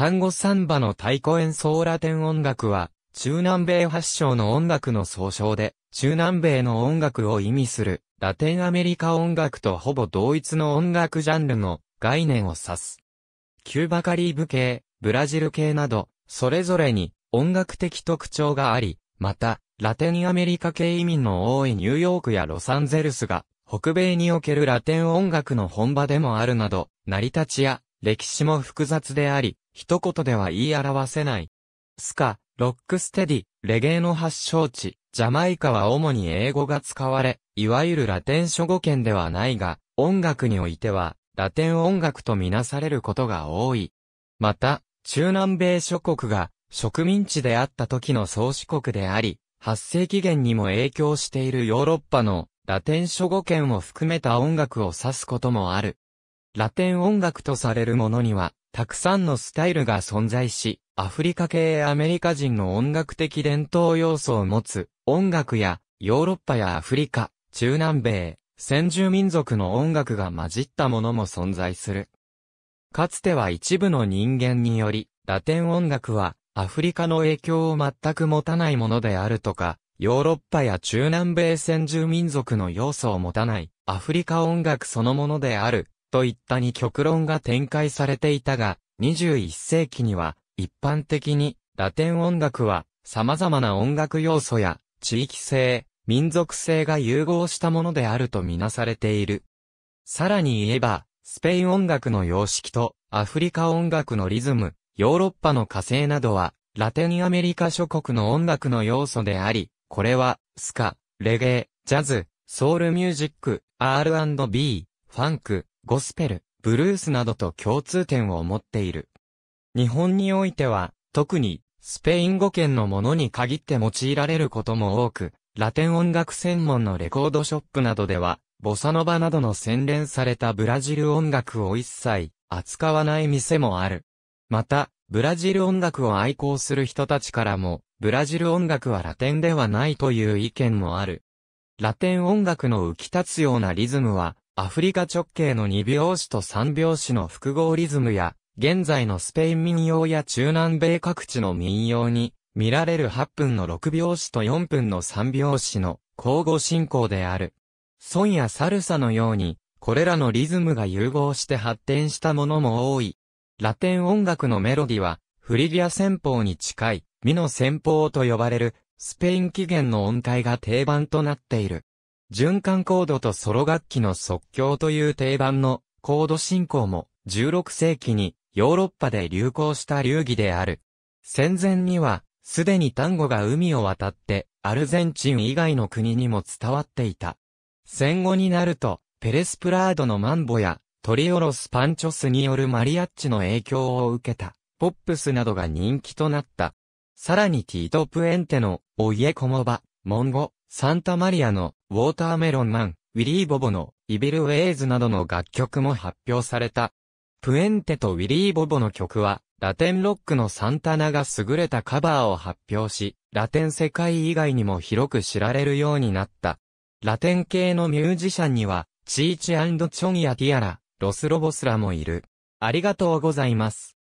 単語サンバの太鼓演奏ラテン音楽は、中南米発祥の音楽の総称で、中南米の音楽を意味する、ラテンアメリカ音楽とほぼ同一の音楽ジャンルの概念を指す。キューバカリーブ系、ブラジル系など、それぞれに音楽的特徴があり、また、ラテンアメリカ系移民の多いニューヨークやロサンゼルスが、北米におけるラテン音楽の本場でもあるなど、成り立ちや歴史も複雑であり、一言では言い表せない。スカ、ロックステディ、レゲエの発祥地、ジャマイカは主に英語が使われ、いわゆるラテン諸語圏ではないが、音楽においては、ラテン音楽とみなされることが多い。また、中南米諸国が植民地であった時の創始国であり、8世紀元にも影響しているヨーロッパのラテン諸語圏を含めた音楽を指すこともある。ラテン音楽とされるものには、たくさんのスタイルが存在し、アフリカ系アメリカ人の音楽的伝統要素を持つ、音楽や、ヨーロッパやアフリカ、中南米、先住民族の音楽が混じったものも存在する。かつては一部の人間により、ラテン音楽は、アフリカの影響を全く持たないものであるとか、ヨーロッパや中南米先住民族の要素を持たない、アフリカ音楽そのものである、といったに極論が展開されていたが、21世紀には、一般的に、ラテン音楽は、様々な音楽要素や、地域性、民族性が融合したものであるとみなされている。さらに言えば、スペイン音楽の様式と、アフリカ音楽のリズム、ヨーロッパの火星などは、ラテンアメリカ諸国の音楽の要素であり、これは、スカ、レゲエ、ジャズ、ソウルミュージック、R&B、ファンク、ゴスペル、ブルースなどと共通点を持っている。日本においては、特に、スペイン語圏のものに限って用いられることも多く、ラテン音楽専門のレコードショップなどでは、ボサノバなどの洗練されたブラジル音楽を一切扱わない店もある。また、ブラジル音楽を愛好する人たちからも、ブラジル音楽はラテンではないという意見もある。ラテン音楽の浮き立つようなリズムは、アフリカ直径の2拍子と3拍子の複合リズムや、現在のスペイン民謡や中南米各地の民謡に、見られる8分の6拍子と4分の3拍子の交互進行である。ソンやサルサのように、これらのリズムが融合して発展したものも多い。ラテン音楽のメロディは、フリギア戦法に近い、ミノ戦法と呼ばれる、スペイン起源の音階が定番となっている。循環コードとソロ楽器の即興という定番のコード進行も16世紀にヨーロッパで流行した流儀である。戦前にはすでに単語が海を渡ってアルゼンチン以外の国にも伝わっていた。戦後になるとペレスプラードのマンボやトリオロスパンチョスによるマリアッチの影響を受けたポップスなどが人気となった。さらにティート・プエンテのオイエコモバ、モンゴ、サンタマリアのウォーターメロンマン、ウィリー・ボボの、イビル・ウェイズなどの楽曲も発表された。プエンテとウィリー・ボボの曲は、ラテンロックのサンタナが優れたカバーを発表し、ラテン世界以外にも広く知られるようになった。ラテン系のミュージシャンには、チーチチョンやティアラ、ロスロボスらもいる。ありがとうございます。